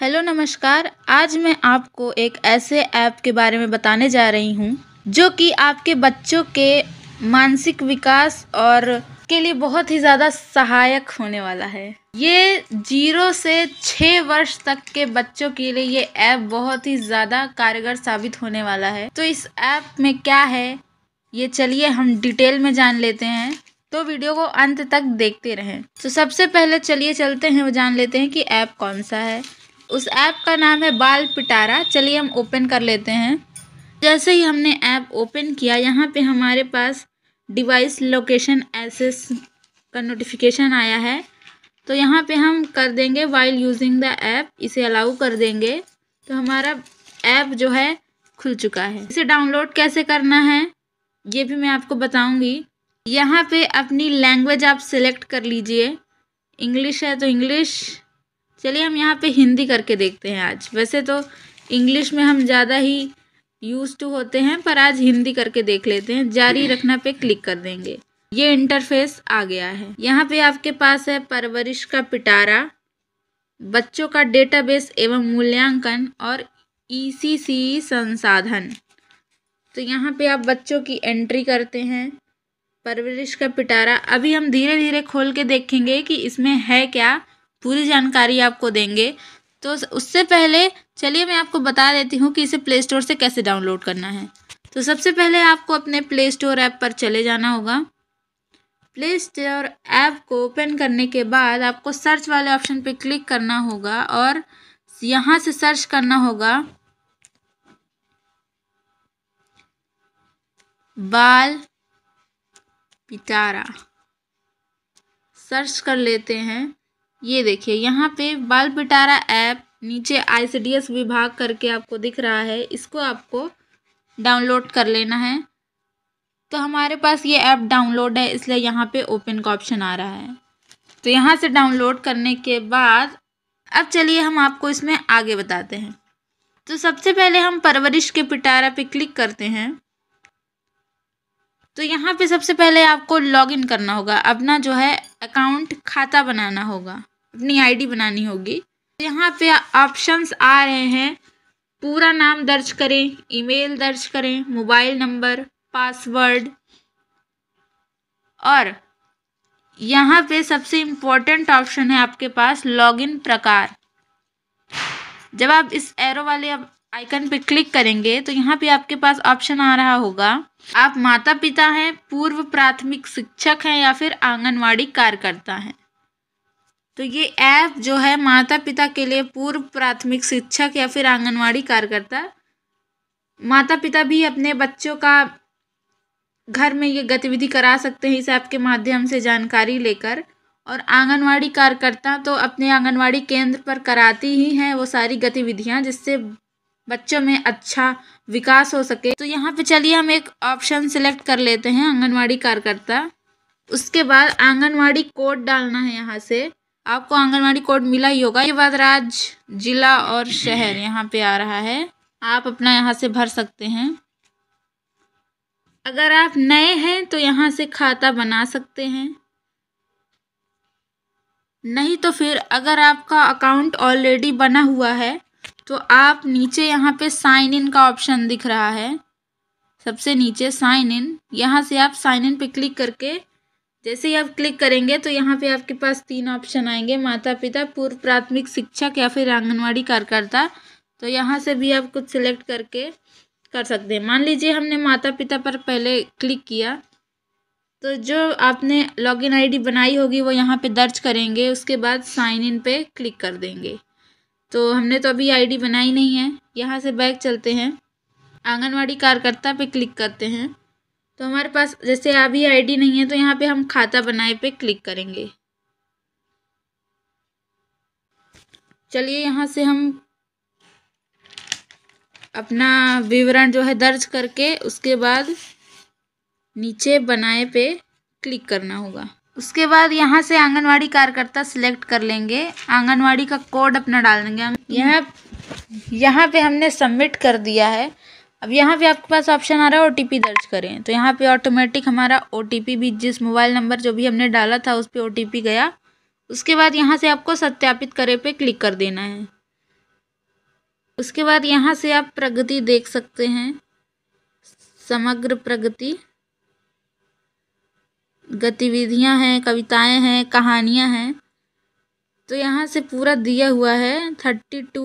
hello नमस्कार आज मैं आपको एक ऐसे ऐप के बारे में बताने जा रही हूँ जो कि आपके बच्चों के मानसिक विकास और के लिए बहुत ही ज़्यादा सहायक होने वाला है ये जीरो से छः वर्ष तक के बच्चों के लिए ये ऐप बहुत ही ज़्यादा कारगर साबित होने वाला है तो इस ऐप में क्या है ये चलिए हम डिटेल में जान लेते हैं तो वीडियो को अंत तक देखते रहें तो सबसे पहले चलिए चलते हैं वो जान लेते हैं कि ऐप कौन सा है उस ऐप का नाम है बाल पिटारा चलिए हम ओपन कर लेते हैं जैसे ही हमने ऐप ओपन किया यहाँ पे हमारे पास डिवाइस लोकेशन एसेस का नोटिफिकेशन आया है तो यहाँ पे हम कर देंगे वाइल यूजिंग द ऐप इसे अलाउ कर देंगे तो हमारा ऐप जो है खुल चुका है इसे डाउनलोड कैसे करना है ये भी मैं आपको बताऊंगी यहाँ पे अपनी लैंग्वेज आप सिलेक्ट कर लीजिए इंग्लिश है तो इंग्लिश चलिए हम यहाँ पे हिंदी करके देखते हैं आज वैसे तो इंग्लिश में हम ज़्यादा ही यूज टू होते हैं पर आज हिंदी करके देख लेते हैं जारी रखना पे क्लिक कर देंगे ये इंटरफेस आ गया है यहाँ पे आपके पास है परवरिश का पिटारा बच्चों का डेटाबेस एवं मूल्यांकन और ईसीसी e संसाधन तो यहाँ पे आप बच्चों की एंट्री करते हैं परवरिश का पिटारा अभी हम धीरे धीरे खोल के देखेंगे कि इसमें है क्या पूरी जानकारी आपको देंगे तो उससे पहले चलिए मैं आपको बता देती हूँ कि इसे प्ले स्टोर से कैसे डाउनलोड करना है तो सबसे पहले आपको अपने प्ले स्टोर ऐप पर चले जाना होगा प्ले स्टोर ऐप को ओपन करने के बाद आपको सर्च वाले ऑप्शन पर क्लिक करना होगा और यहाँ से सर्च करना होगा बाल पिटारा सर्च कर लेते हैं ये देखिए यहाँ पे बाल पिटारा ऐप नीचे आई विभाग करके आपको दिख रहा है इसको आपको डाउनलोड कर लेना है तो हमारे पास ये ऐप डाउनलोड है इसलिए यहाँ पे ओपन का ऑप्शन आ रहा है तो यहाँ से डाउनलोड करने के बाद अब चलिए हम आपको इसमें आगे बताते हैं तो सबसे पहले हम परवरिश के पिटारा पे क्लिक करते हैं तो यहाँ पे सबसे पहले आपको लॉगिन करना होगा अपना जो है अकाउंट खाता बनाना होगा अपनी आईडी बनानी होगी यहाँ पे ऑप्शंस आ रहे हैं पूरा नाम दर्ज करें ईमेल दर्ज करें मोबाइल नंबर पासवर्ड और यहाँ पे सबसे इम्पोर्टेंट ऑप्शन है आपके पास लॉगिन प्रकार जब आप इस एरो वाले आइकन पे क्लिक करेंगे तो यहाँ पे आपके पास ऑप्शन आ रहा होगा आप माता पिता हैं पूर्व प्राथमिक शिक्षक हैं या फिर आंगनवाड़ी कार्यकर्ता हैं तो ये ऐप जो है माता पिता के लिए पूर्व प्राथमिक शिक्षक या फिर आंगनवाड़ी कार्यकर्ता माता पिता भी अपने बच्चों का घर में ये गतिविधि करा सकते हैं इस ऐप के माध्यम से जानकारी लेकर और आंगनवाड़ी कार्यकर्ता तो अपने आंगनवाड़ी केंद्र पर कराती ही हैं वो सारी गतिविधियाँ जिससे बच्चों में अच्छा विकास हो सके तो यहाँ पे चलिए हम एक ऑप्शन सिलेक्ट कर लेते हैं आंगनवाड़ी कार्यकर्ता उसके बाद आंगनवाड़ी कोड डालना है यहाँ से आपको आंगनवाड़ी कोड मिला ही होगा ये बाद राज्य जिला और शहर यहाँ पे आ रहा है आप अपना यहाँ से भर सकते हैं अगर आप नए हैं तो यहाँ से खाता बना सकते हैं नहीं तो फिर अगर आपका अकाउंट ऑलरेडी बना हुआ है तो आप नीचे यहाँ पे साइन इन का ऑप्शन दिख रहा है सबसे नीचे साइन इन यहाँ से आप साइन इन पे क्लिक करके जैसे ही आप क्लिक करेंगे तो यहाँ पे आपके पास तीन ऑप्शन आएंगे माता पिता पूर्व प्राथमिक शिक्षक या फिर आंगनवाड़ी कार्यकर्ता तो यहाँ से भी आप कुछ सिलेक्ट करके कर सकते हैं मान लीजिए हमने माता पिता पर पहले क्लिक किया तो जो आपने लॉगिन आईडी बनाई होगी वो यहाँ पे दर्ज करेंगे उसके बाद साइन इन पे क्लिक कर देंगे तो हमने तो अभी आईडी बनाई नहीं है यहाँ से बैक चलते हैं आंगनवाड़ी कार्यकर्ता पे क्लिक करते हैं तो हमारे पास जैसे अभी आईडी नहीं है तो यहाँ पे हम खाता बनाए पे क्लिक करेंगे चलिए यहाँ से हम अपना विवरण जो है दर्ज करके उसके बाद नीचे बनाए पे क्लिक करना होगा उसके बाद यहाँ से आंगनवाड़ी कार्यकर्ता सिलेक्ट कर लेंगे आंगनवाड़ी का कोड अपना डाल देंगे यहाँ यहाँ पे हमने सबमिट कर दिया है अब यहाँ पे आपके पास ऑप्शन आ रहा है ओ दर्ज करें तो यहाँ पे ऑटोमेटिक हमारा ओ भी जिस मोबाइल नंबर जो भी हमने डाला था उस पर ओ गया उसके बाद यहाँ से आपको सत्यापित करे पे क्लिक कर देना है उसके बाद यहाँ से आप प्रगति देख सकते हैं समग्र प्रगति गतिविधियाँ हैं कविताएँ हैं कहानियाँ हैं तो यहाँ से पूरा दिया हुआ है थर्टी टू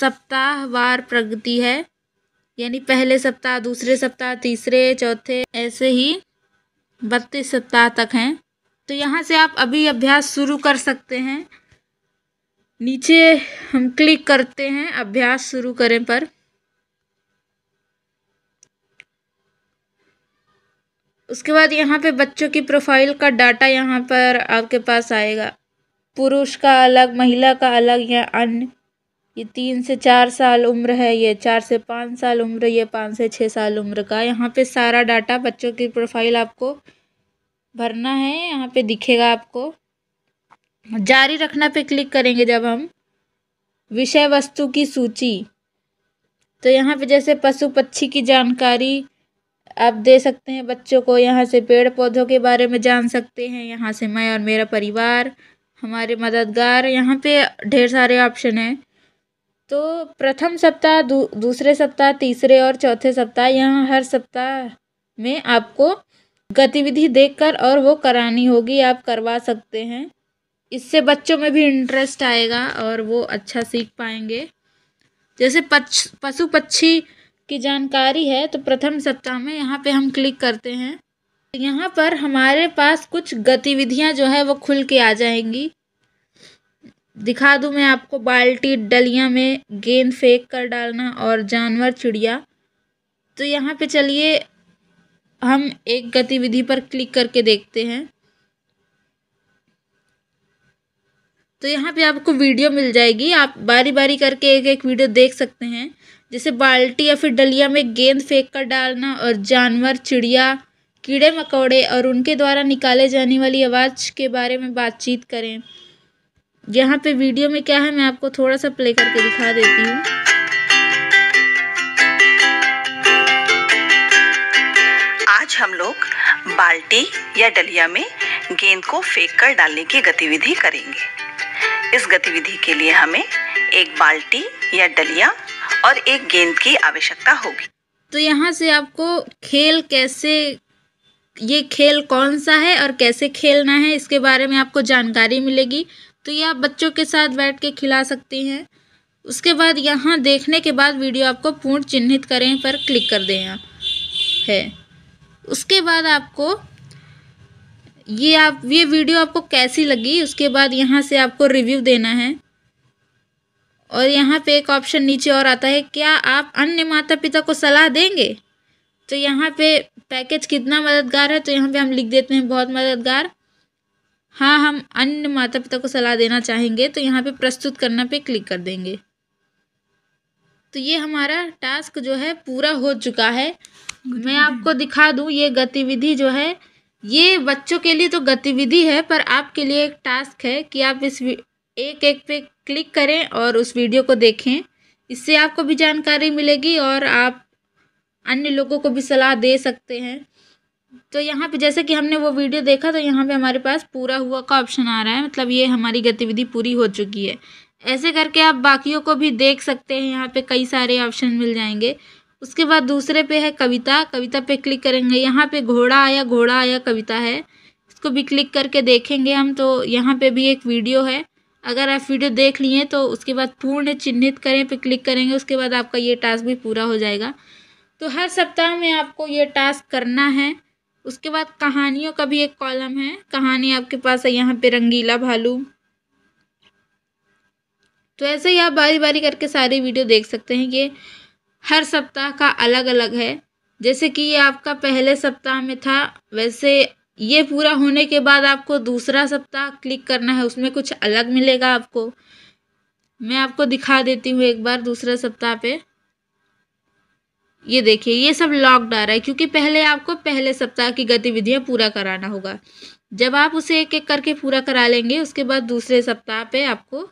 सप्ताह वार प्रगति है यानी पहले सप्ताह दूसरे सप्ताह तीसरे चौथे ऐसे ही बत्तीस सप्ताह तक हैं तो यहाँ से आप अभी अभ्यास शुरू कर सकते हैं नीचे हम क्लिक करते हैं अभ्यास शुरू करें पर उसके बाद यहाँ पे बच्चों की प्रोफाइल का डाटा यहाँ पर आपके पास आएगा पुरुष का अलग महिला का अलग या अन्य ये तीन से चार साल उम्र है ये चार से पाँच साल उम्र ये पाँच से छः साल उम्र का यहाँ पे सारा डाटा बच्चों की प्रोफाइल आपको भरना है यहाँ पे दिखेगा आपको जारी रखना पे क्लिक करेंगे जब हम विषय वस्तु की सूची तो यहाँ पे जैसे पशु पक्षी की जानकारी आप दे सकते हैं बच्चों को यहाँ से पेड़ पौधों के बारे में जान सकते हैं यहाँ से मैं और मेरा परिवार हमारे मददगार यहाँ पे ढेर सारे ऑप्शन हैं तो प्रथम सप्ताह दू दूसरे सप्ताह तीसरे और चौथे सप्ताह यहाँ हर सप्ताह में आपको गतिविधि देखकर और वो करानी होगी आप करवा सकते हैं इससे बच्चों में भी इंटरेस्ट आएगा और वो अच्छा सीख पाएंगे जैसे पच पशु पक्षी की जानकारी है तो प्रथम सप्ताह में यहाँ पे हम क्लिक करते हैं यहाँ पर हमारे पास कुछ गतिविधियाँ जो है वो खुल के आ जाएंगी दिखा दूं मैं आपको बाल्टी डलिया में गेंद फेंक कर डालना और जानवर चिड़िया तो यहाँ पे चलिए हम एक गतिविधि पर क्लिक करके देखते हैं तो यहाँ पे आपको वीडियो मिल जाएगी आप बारी बारी करके एक एक वीडियो देख सकते हैं जैसे बाल्टी या फिर डलिया में गेंद फेंक कर डालना और जानवर चिड़िया कीड़े मकोड़े और उनके द्वारा निकाले जाने वाली आवाज़ के बारे में बातचीत करें यहाँ पे वीडियो में क्या है मैं आपको थोड़ा सा प्ले करके दिखा देती हूँ आज हम लोग बाल्टी या डलिया में गेंद को फेंक कर डालने की गतिविधि करेंगे इस गतिविधि के लिए हमें एक बाल्टी या डलिया और एक गेंद की आवश्यकता होगी तो यहाँ से आपको खेल कैसे ये खेल कौन सा है और कैसे खेलना है इसके बारे में आपको जानकारी मिलेगी तो ये आप बच्चों के साथ बैठ के खिला सकते हैं उसके बाद यहाँ देखने के बाद वीडियो आपको पूर्ण चिन्हित करें पर क्लिक कर दें आप है उसके बाद आपको ये आप ये वीडियो आपको कैसी लगी उसके बाद यहाँ से आपको रिव्यू देना है और यहाँ पे एक ऑप्शन नीचे और आता है क्या आप अन्य माता पिता को सलाह देंगे तो यहाँ पे पैकेज कितना मददगार है तो यहाँ पे हम लिख देते हैं बहुत मददगार हाँ हम अन्य माता पिता को सलाह देना चाहेंगे तो यहाँ पे प्रस्तुत करना पे क्लिक कर देंगे तो ये हमारा टास्क जो है पूरा हो चुका है मैं आपको दिखा दूँ ये गतिविधि जो है ये बच्चों के लिए तो गतिविधि है पर आपके लिए एक टास्क है कि आप इस एक एक पे क्लिक करें और उस वीडियो को देखें इससे आपको भी जानकारी मिलेगी और आप अन्य लोगों को भी सलाह दे सकते हैं तो यहाँ पे जैसे कि हमने वो वीडियो देखा तो यहाँ पे हमारे पास पूरा हुआ का ऑप्शन आ रहा है मतलब ये हमारी गतिविधि पूरी हो चुकी है ऐसे करके आप बाकियों को भी देख सकते हैं यहाँ पे कई सारे ऑप्शन मिल जाएंगे उसके बाद दूसरे पे है कविता कविता पे क्लिक करेंगे यहाँ पे घोड़ा आया घोड़ा आया कविता है इसको भी क्लिक करके देखेंगे हम तो यहाँ पर भी एक वीडियो है अगर आप वीडियो देख लिए तो उसके बाद पूर्ण चिन्हित करें पे क्लिक करेंगे उसके बाद आपका ये टास्क भी पूरा हो जाएगा तो हर सप्ताह में आपको ये टास्क करना है उसके बाद कहानियों का भी एक कॉलम है कहानी आपके पास है यहाँ पे रंगीला भालू तो ऐसे ही आप बारी बारी करके सारी वीडियो देख सकते हैं ये हर सप्ताह का अलग अलग है जैसे कि ये आपका पहले सप्ताह में था वैसे ये पूरा होने के बाद आपको दूसरा सप्ताह क्लिक करना है उसमें कुछ अलग मिलेगा आपको मैं आपको दिखा देती हूँ एक बार दूसरे सप्ताह पे ये देखिए ये सब लॉक्ड आ रहा है क्योंकि पहले आपको पहले सप्ताह की गतिविधियाँ पूरा कराना होगा जब आप उसे एक एक करके पूरा करा लेंगे उसके बाद दूसरे सप्ताह पे आपको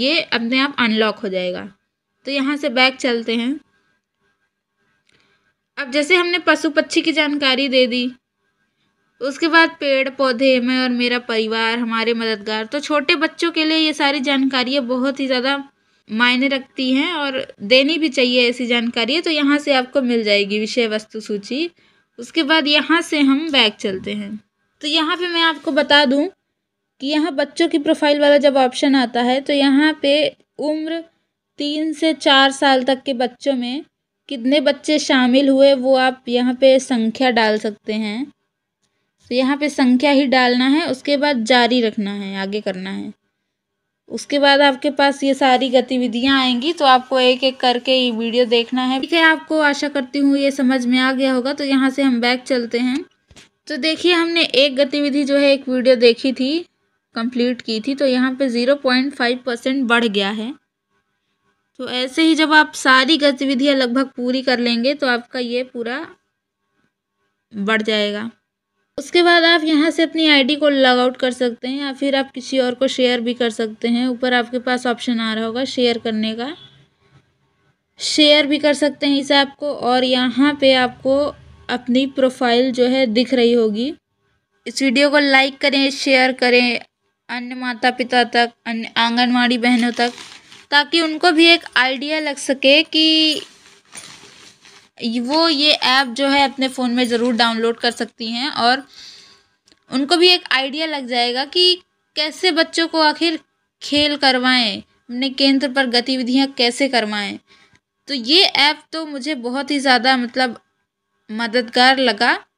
ये अपने आप अनलॉक हो जाएगा तो यहाँ से बैक चलते हैं अब जैसे हमने पशु पक्षी की जानकारी दे दी उसके बाद पेड़ पौधे मैं और मेरा परिवार हमारे मददगार तो छोटे बच्चों के लिए ये सारी जानकारियाँ बहुत ही ज़्यादा मायने रखती हैं और देनी भी चाहिए ऐसी जानकारी तो यहाँ से आपको मिल जाएगी विषय वस्तु सूची उसके बाद यहाँ से हम बैग चलते हैं तो यहाँ पे मैं आपको बता दूँ कि यहाँ बच्चों की प्रोफाइल वाला जब ऑप्शन आता है तो यहाँ पे उम्र तीन से चार साल तक के बच्चों में कितने बच्चे शामिल हुए वो आप यहाँ पर संख्या डाल सकते हैं तो यहाँ पर संख्या ही डालना है उसके बाद जारी रखना है आगे करना है उसके बाद आपके पास ये सारी गतिविधियाँ आएंगी तो आपको एक एक करके ये वीडियो देखना है ठीक है आपको आशा करती हूँ ये समझ में आ गया होगा तो यहाँ से हम बैक चलते हैं तो देखिए हमने एक गतिविधि जो है एक वीडियो देखी थी कंप्लीट की थी तो यहाँ पे ज़ीरो पॉइंट फाइव परसेंट बढ़ गया है तो ऐसे ही जब आप सारी गतिविधियाँ लगभग पूरी कर लेंगे तो आपका ये पूरा बढ़ जाएगा उसके बाद आप यहाँ से अपनी आईडी को लॉग आउट कर सकते हैं या फिर आप किसी और को शेयर भी कर सकते हैं ऊपर आपके पास ऑप्शन आ रहा होगा शेयर करने का शेयर भी कर सकते हैं इसे आपको और यहाँ पे आपको अपनी प्रोफाइल जो है दिख रही होगी इस वीडियो को लाइक करें शेयर करें अन्य माता पिता तक अन्य आंगनवाड़ी बहनों तक ताकि उनको भी एक आइडिया लग सके कि वो ये ऐप जो है अपने फ़ोन में ज़रूर डाउनलोड कर सकती हैं और उनको भी एक आइडिया लग जाएगा कि कैसे बच्चों को आखिर खेल करवाएं अपने केंद्र पर गतिविधियां कैसे करवाएं तो ये ऐप तो मुझे बहुत ही ज़्यादा मतलब मददगार लगा